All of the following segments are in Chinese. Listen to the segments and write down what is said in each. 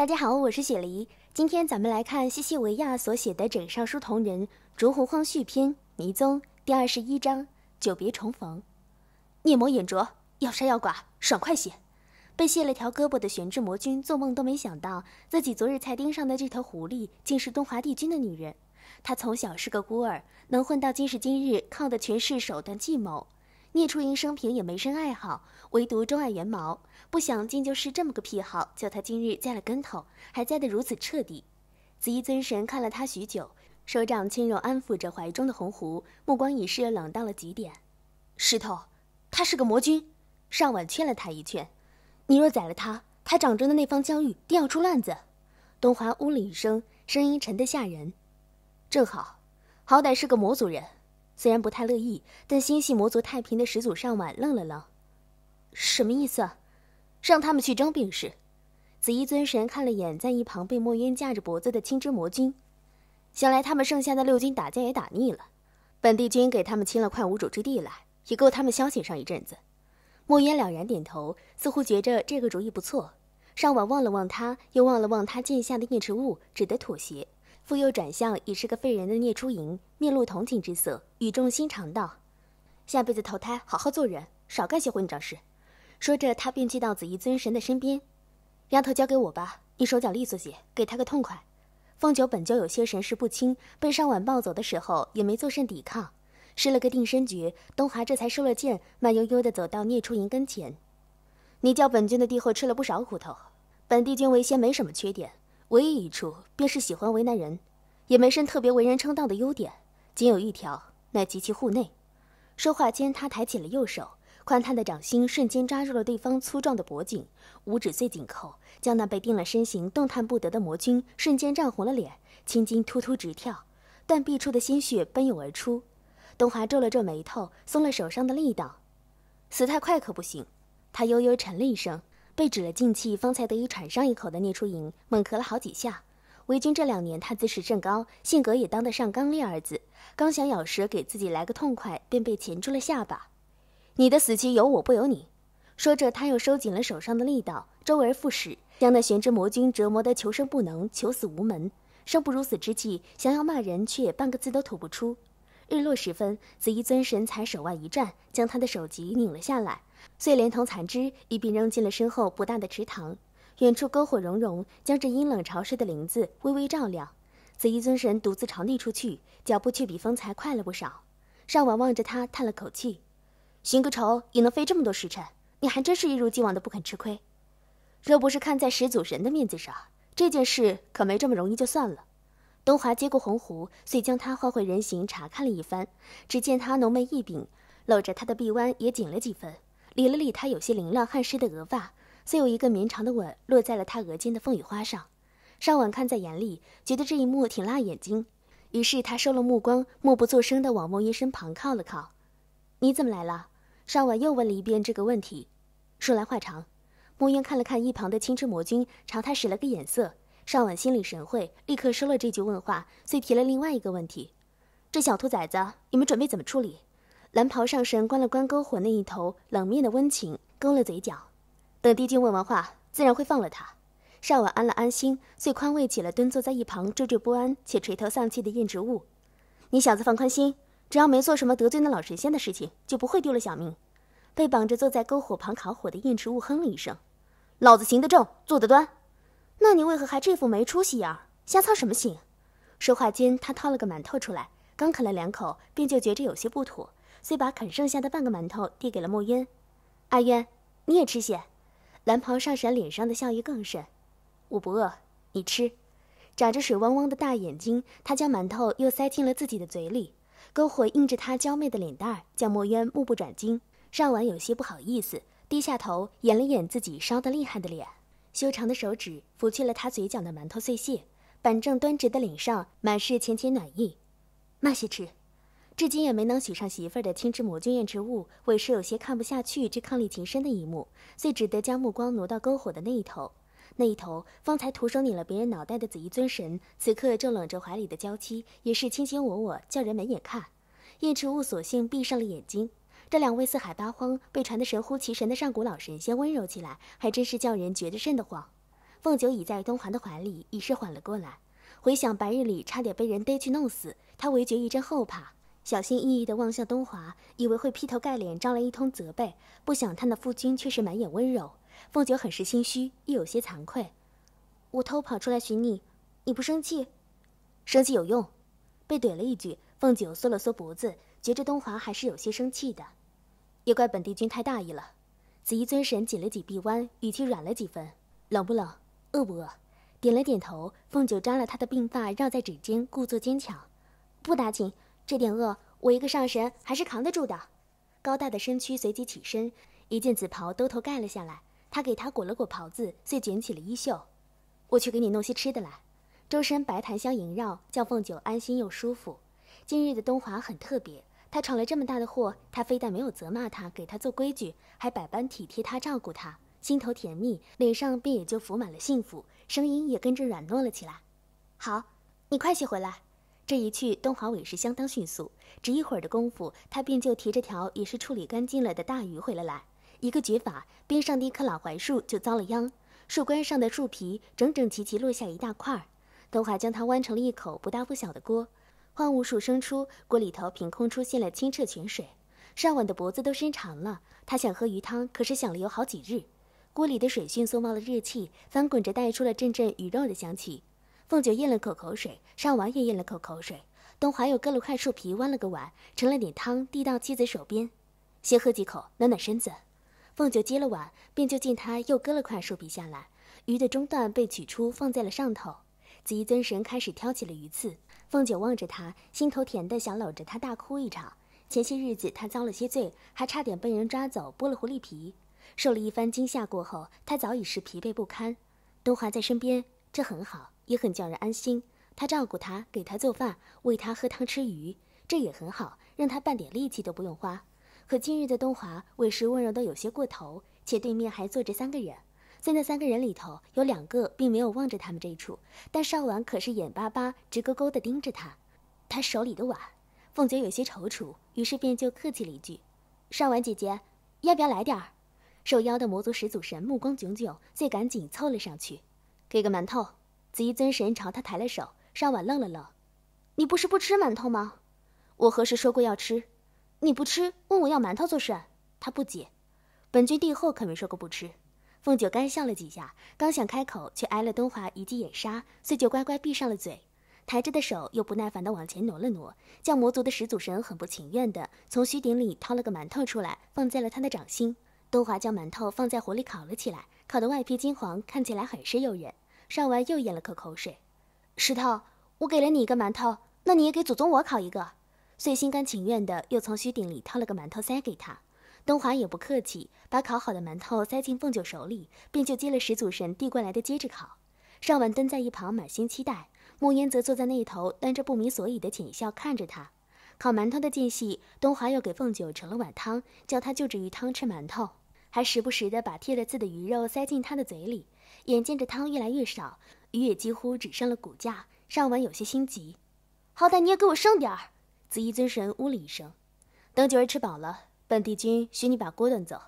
大家好，我是雪梨。今天咱们来看西西维亚所写的《枕上书》同人《烛红荒续篇迷踪》第二十一章：久别重逢。孽魔眼拙，要杀要剐，爽快些！被卸了条胳膊的玄智魔君做梦都没想到，自己昨日才盯上的这头狐狸，竟是东华帝君的女人。他从小是个孤儿，能混到今时今日，靠的全是手段计谋。聂初英生平也没甚爱好，唯独钟爱元毛。不想竟就是这么个癖好，叫他今日栽了跟头，还栽得如此彻底。紫衣尊神看了他许久，手掌轻柔安抚着怀中的红狐，目光已是冷到了极点。石头，他是个魔君。上晚劝了他一劝：“你若宰了他，他掌中的那方疆域定要出乱子。”东华呜了一声，声音沉得吓人：“正好，好歹是个魔族人。”虽然不太乐意，但心系魔族太平的始祖上晚愣了愣，什么意思？让他们去征兵是？”紫衣尊神看了眼在一旁被墨渊架着脖子的青之魔君，想来他们剩下的六军打架也打腻了，本帝君给他们清了块无主之地来，也够他们消遣上一阵子。墨渊了然点头，似乎觉着这个主意不错。上晚望了望他，又望了望他剑下的孽持物，只得妥协。妇又转向已是个废人的聂初莹，面露同情之色，语重心长道：“下辈子投胎，好好做人，少干些混账事。”说着，他便寄到紫衣尊神的身边，“丫头，交给我吧，你手脚利索些，给他个痛快。”凤九本就有些神识不清，被上晚抱走的时候也没做甚抵抗，施了个定身诀，东华这才收了剑，慢悠悠地走到聂初莹跟前，“你叫本君的帝后吃了不少苦头，本帝君为先没什么缺点。”唯一一处便是喜欢为难人，也没甚特别为人称道的优点，仅有一条，乃极其护内。说话间，他抬起了右手，宽大的掌心瞬间抓住了对方粗壮的脖颈，五指最紧扣，将那被定了身形、动弹不得的魔君瞬间胀红了脸，青筋突突直跳，断臂处的鲜血奔涌而出。东华皱了皱眉头，松了手上的力道，死太快可不行。他悠悠沉了一声。被止了进气，方才得以喘上一口的聂初影，猛咳了好几下。为君这两年，他自视甚高，性格也当得上刚烈二字。刚想咬舌给自己来个痛快，便被钳住了下巴。你的死期由我不由你。说着，他又收紧了手上的力道，周而复始，将那玄之魔君折磨得求生不能，求死无门，生不如死之际，想要骂人，却也半个字都吐不出。日落时分，紫衣尊神才手腕一转，将他的首级拧了下来。遂连同残肢一并扔进了身后不大的池塘。远处篝火融融，将这阴冷潮湿的林子微微照亮。紫衣尊神独自朝内出去，脚步却比方才快了不少。上婉望着他，叹了口气：“寻个仇也能飞这么多时辰，你还真是一如既往的不肯吃亏。若不是看在始祖神的面子上，这件事可没这么容易。”就算了。东华接过红狐，遂将他换回人形，查看了一番。只见他浓眉一柄，搂着他的臂弯也紧了几分。理了理他有些凌乱汗湿的额发，虽有一个绵长的吻落在了他额间的凤羽花上。尚婉看在眼里，觉得这一幕挺辣眼睛，于是他收了目光，默不作声地往墨音身旁靠了靠。“你怎么来了？”尚婉又问了一遍这个问题。说来话长，墨渊看了看一旁的青春魔君，朝他使了个眼色。尚婉心领神会，立刻收了这句问话，遂提了另外一个问题：“这小兔崽子，你们准备怎么处理？”蓝袍上神关了关篝火那一头冷面的温情，勾了嘴角。等帝君问完话，自然会放了他。少婉安了安心，遂宽慰起了蹲坐在一旁惴惴不安且垂头丧气的燕执务：“你小子放宽心，只要没做什么得罪那老神仙的事情，就不会丢了小命。”被绑着坐在篝火旁烤火的燕执务哼了一声：“老子行得正，坐得端。那你为何还这副没出息样？瞎操什么心？”说话间，他掏了个馒头出来，刚啃了两口，便就觉着有些不妥。遂把啃剩下的半个馒头递给了墨渊，阿渊，你也吃些。蓝袍上神脸上的笑意更甚，我不饿，你吃。眨着水汪汪的大眼睛，他将馒头又塞进了自己的嘴里。篝火映着他娇媚的脸蛋儿，叫墨渊目不转睛。上婉有些不好意思，低下头，掩了掩自己烧得厉害的脸。修长的手指拂去了他嘴角的馒头碎屑，板正端直的脸上满是浅浅暖意。慢些吃。至今也没能娶上媳妇儿的青之魔君燕赤雾，委实有些看不下去这伉俪情深的一幕，遂只得将目光挪到篝火的那一头。那一头方才徒手拧了别人脑袋的紫衣尊神，此刻正搂着怀里的娇妻，也是卿卿我我，叫人没眼看。燕赤雾索性闭上了眼睛。这两位四海八荒被传得神乎其神的上古老神仙温柔起来，还真是叫人觉得瘆得慌。凤九倚在东环的怀里，已是缓了过来。回想白日里差点被人逮去弄死，他唯觉一阵后怕。小心翼翼地望向东华，以为会劈头盖脸招来一通责备，不想他那夫君却是满眼温柔。凤九很是心虚，又有些惭愧。我偷跑出来寻你，你不生气？生气有用？被怼了一句，凤九缩了缩脖子，觉着东华还是有些生气的。也怪本帝君太大意了。紫衣尊神紧了紧臂弯，语气软了几分：“冷不冷？饿不饿？”点了点头，凤九扎了他的鬓发绕在指尖，故作坚强：“不打紧。”这点饿，我一个上神还是扛得住的。高大的身躯随即起身，一件紫袍兜头盖了下来。他给他裹了裹袍子，遂卷起了衣袖。我去给你弄些吃的来。周身白檀香萦绕，叫凤九安心又舒服。今日的东华很特别，他闯了这么大的祸，他非但没有责骂他，给他做规矩，还百般体贴他，照顾他，心头甜蜜，脸上便也就浮满了幸福，声音也跟着软糯了起来。好，你快些回来。这一去，东华委是相当迅速，只一会儿的功夫，他便就提着条也是处理干净了的大鱼回了来。一个绝法，边上的一棵老槐树就遭了殃，树冠上的树皮整整齐齐落下一大块。东华将它弯成了一口不大不小的锅，万物树生出锅里头，凭空出现了清澈泉水。上碗的脖子都伸长了，他想喝鱼汤，可是想了有好几日。锅里的水迅速冒了热气，翻滚着带出了阵阵鱼肉的香气。凤九咽了口口水，上王也咽了口口水。东华又割了块树皮，弯了个碗，盛了点汤，递到妻子手边，先喝几口，暖暖身子。凤九接了碗，便就见他又割了块树皮下来，鱼的中段被取出，放在了上头。紫衣尊神开始挑起了鱼刺。凤九望着他，心头甜的想搂着他大哭一场。前些日子他遭了些罪，还差点被人抓走，剥了狐狸皮，受了一番惊吓过后，他早已是疲惫不堪。东华在身边，这很好。也很叫人安心。他照顾他，给他做饭，喂他喝汤吃鱼，这也很好，让他半点力气都不用花。可今日的东华，为师温柔的有些过头，且对面还坐着三个人，在那三个人里头，有两个并没有望着他们这一处，但少婉可是眼巴巴、直勾勾地盯着他，他手里的碗。凤九有些踌躇，于是便就客气了一句：“少婉姐姐，要不要来点儿？”受邀的魔族始祖神目光炯炯，遂赶紧凑了上去，给个馒头。紫衣尊神朝他抬了手，沙婉愣了愣：“你不是不吃馒头吗？我何时说过要吃？你不吃，问我要馒头做甚？”他不解。本君帝后可没说过不吃。凤九干笑了几下，刚想开口，却挨了东华一记眼杀，遂就乖乖闭上了嘴。抬着的手又不耐烦地往前挪了挪，将魔族的始祖神很不情愿地从须顶里掏了个馒头出来，放在了他的掌心。东华将馒头放在火里烤了起来，烤的外皮金黄，看起来很是诱人。尚文又咽了口口水，石头，我给了你一个馒头，那你也给祖宗我烤一个。遂心甘情愿地又从虚顶里掏了个馒头塞给他。东华也不客气，把烤好的馒头塞进凤九手里，便就接了始祖神递过来的，接着烤。尚文蹲在一旁满心期待，慕烟则坐在那头，端着不明所以的浅笑看着他。烤馒头的间隙，东华又给凤九盛了碗汤，叫他就着鱼汤吃馒头，还时不时的把贴了字的鱼肉塞进他的嘴里。眼见着汤越来越少，鱼也几乎只剩了骨架。尚文有些心急，好歹你也给我剩点儿。紫衣尊神呜了一声，等九儿吃饱了，本帝君许你把锅端走。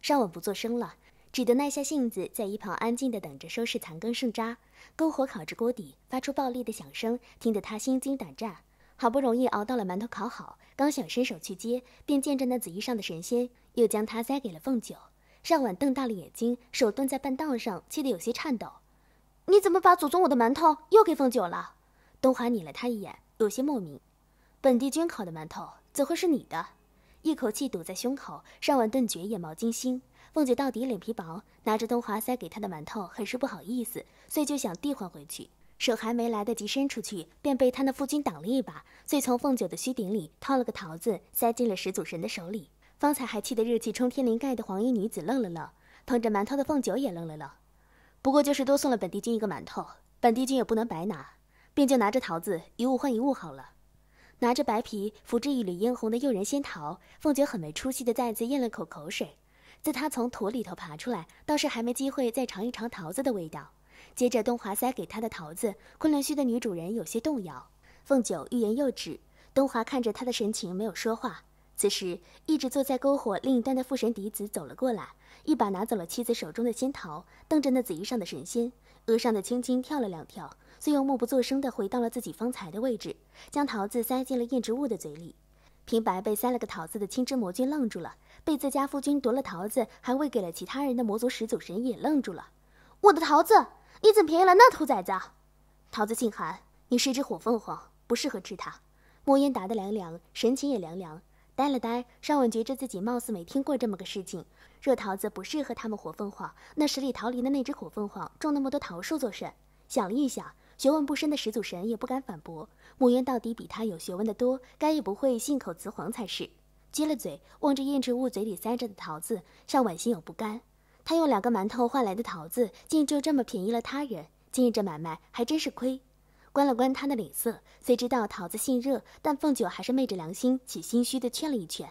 尚文不作声了，只得耐下性子，在一旁安静的等着收拾残羹剩渣。篝火烤着锅底，发出暴力的响声，听得他心惊胆战。好不容易熬到了馒头烤好，刚想伸手去接，便见着那紫衣上的神仙又将它塞给了凤九。尚婉瞪大了眼睛，手顿在半道上，气得有些颤抖。你怎么把祖宗我的馒头又给凤九了？东华睨了他一眼，有些莫名。本帝君烤的馒头，怎会是你的？一口气堵在胸口，尚婉顿觉眼冒金星。凤九到底脸皮薄，拿着东华塞给他的馒头，很是不好意思，所以就想递还回去。手还没来得及伸出去，便被他那夫君挡了一把，遂从凤九的须顶里掏了个桃子，塞进了始祖神的手里。方才还气得热气冲天、灵盖的黄衣女子愣了愣，捧着馒头的凤九也愣了愣。不过就是多送了本帝君一个馒头，本帝君也不能白拿，便就拿着桃子一物换一物好了。拿着白皮、扶着一缕嫣红的诱人仙桃，凤九很没出息的再次咽了口口水。自他从土里头爬出来，倒是还没机会再尝一尝桃子的味道。接着东华塞给他的桃子，昆仑虚的女主人有些动摇，凤九欲言又止。东华看着他的神情，没有说话。此时，一直坐在篝火另一端的父神嫡子走了过来，一把拿走了妻子手中的仙桃，瞪着那紫衣上的神仙，额上的青筋跳了两跳，最又默不作声地回到了自己方才的位置，将桃子塞进了燕植物的嘴里。平白被塞了个桃子的青枝魔君愣住了，被自家夫君夺了桃子还喂给了其他人的魔族始祖神也愣住了。我的桃子，你怎么便宜了那兔崽子？桃子姓韩，你是只火凤凰，不适合吃它。魔烟答的凉凉，神情也凉凉。呆了呆，尚婉觉着自己貌似没听过这么个事情。若桃子不适合他们火凤凰，那十里桃林的那只火凤凰种那么多桃树做甚？想了一想，学问不深的始祖神也不敢反驳。穆渊到底比他有学问的多，该也不会信口雌黄才是。撅了嘴，望着燕赤雾嘴里塞着的桃子，尚婉心有不甘。他用两个馒头换来的桃子，竟就这么便宜了他人。今日这买卖还真是亏。观了观他的脸色，虽知道桃子性热，但凤九还是昧着良心且心虚的劝了一劝。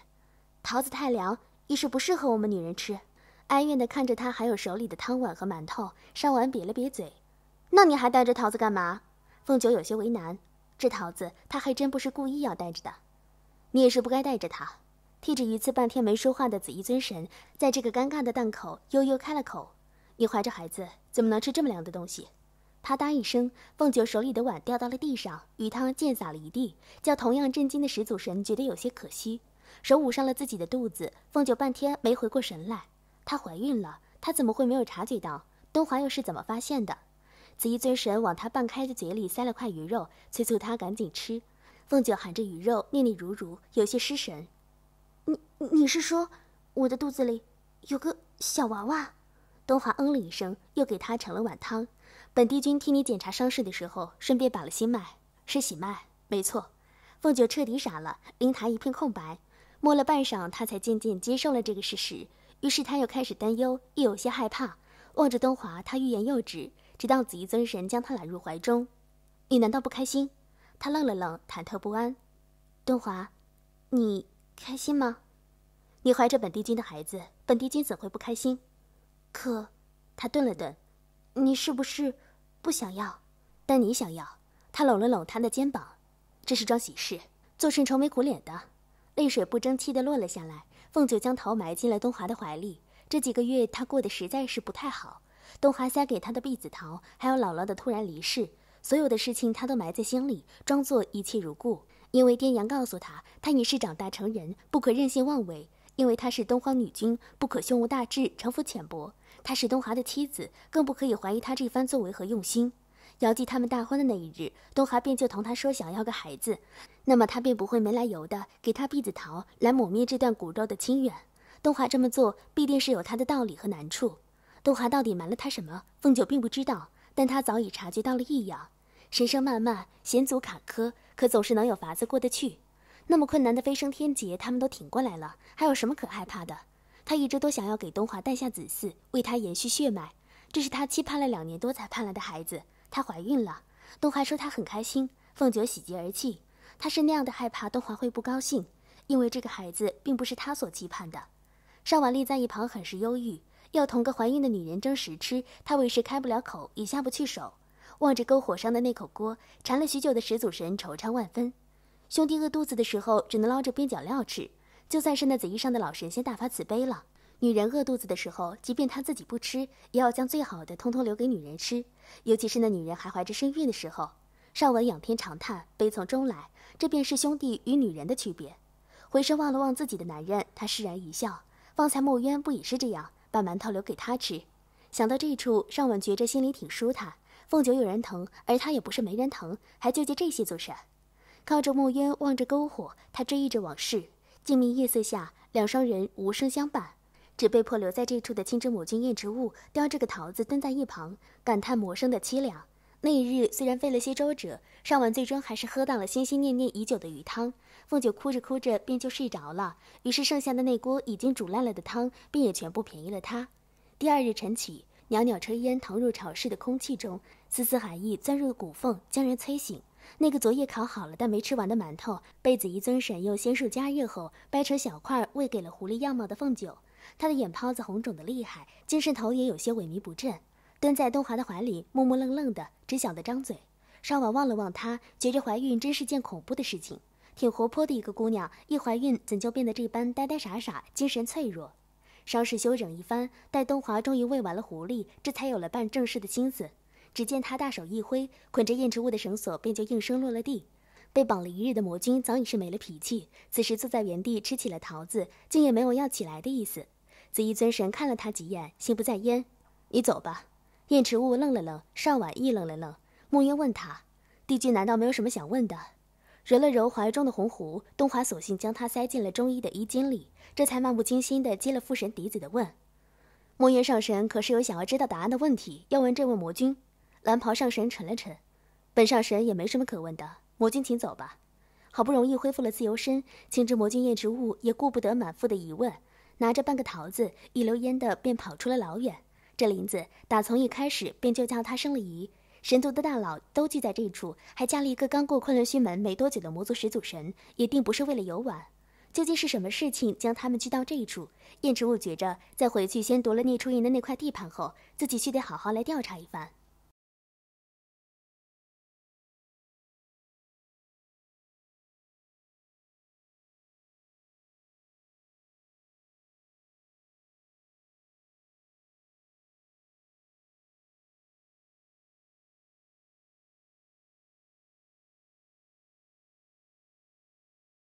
桃子太凉，一时不适合我们女人吃。哀怨的看着他，还有手里的汤碗和馒头，上婉瘪了瘪嘴。那你还带着桃子干嘛？凤九有些为难。这桃子，他还真不是故意要带着的。你也是不该带着他。”替着一次半天没说话的紫衣尊神，在这个尴尬的档口，悠悠开了口。你怀着孩子，怎么能吃这么凉的东西？啪嗒一声，凤九手里的碗掉到了地上，鱼汤溅洒了一地，叫同样震惊的始祖神觉得有些可惜，手捂上了自己的肚子。凤九半天没回过神来，她怀孕了，她怎么会没有察觉到？东华又是怎么发现的？紫衣尊神往她半开的嘴里塞了块鱼肉，催促她赶紧吃。凤九含着鱼肉，念念如如，有些失神。你你是说，我的肚子里有个小娃娃？东华嗯了一声，又给她盛了碗汤。本帝君替你检查伤势的时候，顺便把了心脉，是喜脉，没错。凤九彻底傻了，灵台一片空白，摸了半晌，她才渐渐接受了这个事实。于是她又开始担忧，又有些害怕，望着东华，她欲言又止，直到紫衣尊神将她揽入怀中。你难道不开心？她愣了愣，忐忑不安。东华，你开心吗？你怀着本帝君的孩子，本帝君怎会不开心？可……他顿了顿，你是不是？不想要，但你想要。他搂了搂她的肩膀，这是桩喜事，做甚愁眉苦脸的？泪水不争气地落了下来。凤九将桃埋进了东华的怀里。这几个月她过得实在是不太好。东华塞给她的避子桃，还有姥姥的突然离世，所有的事情她都埋在心里，装作一切如故。因为爹娘告诉她，她已是长大成人，不可任性妄为；因为她是东荒女君，不可胸无大志，城府浅薄。她是东华的妻子，更不可以怀疑她这番作为和用心。姚记他们大婚的那一日，东华便就同他说想要个孩子，那么他便不会没来由的给他避子桃来抹灭这段骨肉的亲缘。东华这么做必定是有他的道理和难处。东华到底瞒了他什么？凤九并不知道，但他早已察觉到了异样。人生漫漫，险阻坎坷，可总是能有法子过得去。那么困难的飞升天劫，他们都挺过来了，还有什么可害怕的？她一直都想要给东华诞下子嗣，为他延续血脉，这是她期盼了两年多才盼来的孩子。她怀孕了，东华说她很开心，凤九喜极而泣。她是那样的害怕东华会不高兴，因为这个孩子并不是她所期盼的。邵婉丽在一旁很是忧郁，要同个怀孕的女人争食吃，她为实开不了口，也下不去手。望着篝火上的那口锅，馋了许久的始祖神惆怅万分。兄弟饿肚子的时候，只能捞着边角料吃。就算是那紫衣上的老神仙大发慈悲了，女人饿肚子的时候，即便她自己不吃，也要将最好的通通留给女人吃。尤其是那女人还怀着身孕的时候，尚文仰天长叹，悲从中来。这便是兄弟与女人的区别。回身望了望自己的男人，他释然一笑。方才墨渊不也是这样，把馒头留给他吃？想到这处，尚文觉着心里挺舒坦。凤九有人疼，而他也不是没人疼，还纠结这些做甚？靠着墨渊，望着篝火，他追忆着往事。静谧夜色下，两双人无声相伴，只被迫留在这处的亲生母亲燕植物叼着个桃子蹲在一旁，感叹魔生的凄凉。那一日虽然费了些周折，尚晚最终还是喝到了心心念念已久的鱼汤。凤九哭着哭着便就睡着了，于是剩下的那锅已经煮烂了的汤便也全部便宜了她。第二日晨起，袅袅炊烟腾入潮湿的空气中，丝丝寒意钻入骨缝，将人催醒。那个昨夜烤好了但没吃完的馒头，被子怡尊婶用仙术加热后掰成小块，喂给了狐狸样貌的凤九。她的眼泡子红肿得厉害，精神头也有些萎靡不振，蹲在东华的怀里，木木愣愣的，只晓得张嘴。少婉望了望她，觉着怀孕真是件恐怖的事情。挺活泼的一个姑娘，一怀孕怎就变得这般呆呆傻傻，精神脆弱？稍事休整一番，待东华终于喂完了狐狸，这才有了办正事的心思。只见他大手一挥，捆着燕池雾的绳索便就应声落了地。被绑了一日的魔君早已是没了脾气，此时坐在原地吃起了桃子，竟也没有要起来的意思。紫衣尊神看了他几眼，心不在焉：“你走吧。”燕池雾愣了愣，邵婉亦愣了愣，木渊问他：“帝君难道没有什么想问的？”揉了揉怀中的红狐，东华索性将他塞进了中医的衣襟里，这才漫不经心地接了父神嫡子的问：“木渊上神可是有想要知道答案的问题，要问这位魔君？”蓝袍上神沉了沉，本上神也没什么可问的，魔君请走吧。好不容易恢复了自由身，青之魔君燕之物也顾不得满腹的疑问，拿着半个桃子，一溜烟的便跑出了老远。这林子打从一开始便就叫他生了疑。神族的大佬都聚在这处，还加了一个刚过昆仑虚门没多久的魔族始祖神，也并不是为了游玩。究竟是什么事情将他们聚到这一处？燕之物觉着，在回去先夺了聂初音的那块地盘后，自己须得好好来调查一番。